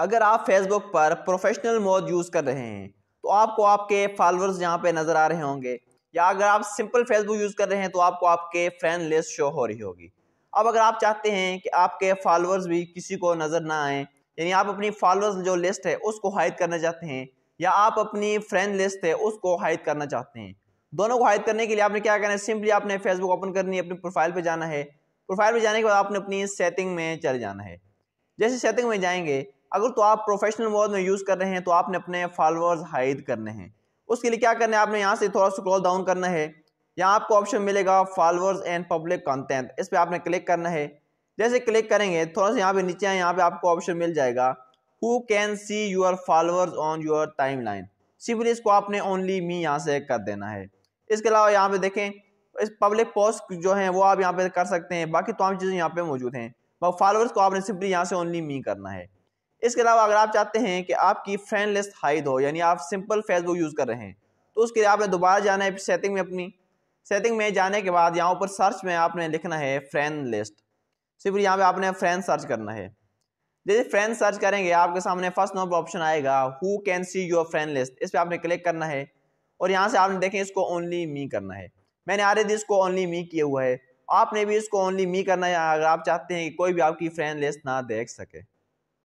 अगर आप फेसबुक पर प्रोफेशनल मोड यूज़ कर रहे हैं तो आपको आपके फॉलोअर्स यहाँ पे नज़र आ रहे होंगे या अगर आप सिंपल फेसबुक यूज़ कर रहे हैं तो आपको आपके फ्रेंड लिस्ट शो हो रही होगी अब अगर आप चाहते हैं कि आपके फॉलोअर्स भी किसी को नज़र ना आए यानी आप अपनी फॉलोअर्स जो लिस्ट है उसको हाइड करना चाहते हैं या आप अपनी फ्रेंड लिस्ट है उसको हाइड करना चाहते हैं दोनों को हाइड करने के लिए आपने क्या करना है सिंपली आपने फेसबुक ओपन करनी है अपने प्रोफाइल पर जाना है प्रोफाइल पर जाने के बाद आपने अपनी सेटिंग में चले जाना है जैसे सेटिंग में जाएंगे अगर तो आप प्रोफेशनल मोड में यूज़ कर रहे हैं तो आपने अपने फॉलोअर्स हाइड करने हैं उसके लिए क्या करना है आपने यहाँ से थोड़ा स्क्रॉल डाउन करना है यहाँ आपको ऑप्शन मिलेगा फॉलोअर्स एंड पब्लिक कंटेंट इस पर आपने क्लिक करना है जैसे क्लिक करेंगे थोड़ा सा यहाँ पे नीचे यहाँ पे आपको ऑप्शन मिल जाएगा who can see your followers on your timeline simply इसको आपने ओनली मी यहाँ से कर देना है इसके अलावा यहाँ पे देखें इस पब्लिक पोस्ट जो है वो आप यहाँ पे कर सकते हैं बाकी तमाम चीज़ें यहाँ पे मौजूद हैं फॉलोअर्स को आपने सिंपली यहाँ से ओनली मी करना है इसके अलावा अगर आप चाहते हैं कि आपकी फ्रेंड लिस्ट हाइड हो यानी आप सिंपल फेसबुक यूज़ कर रहे हैं तो उसके लिए आपने दोबारा जाना है सेटिंग में अपनी सेटिंग में जाने के बाद यहाँ ऊपर सर्च में आपने लिखना है फ्रेंड लिस्ट सिर्फ यहाँ पे आपने फ्रेंड सर्च करना है जैसे फ्रेंड सर्च करेंगे आपके सामने फर्स्ट नंबर ऑप्शन आएगा who can see your friend list इस पर आपने क्लिक करना है और यहाँ से आपने देखें इसको ओनली मी करना है मैंने आ आलरेडी इसको ओनली मी किया हुआ है आपने भी इसको ओनली मी करना है अगर आप चाहते हैं कि कोई भी आपकी फ्रेंड लिस्ट ना देख सके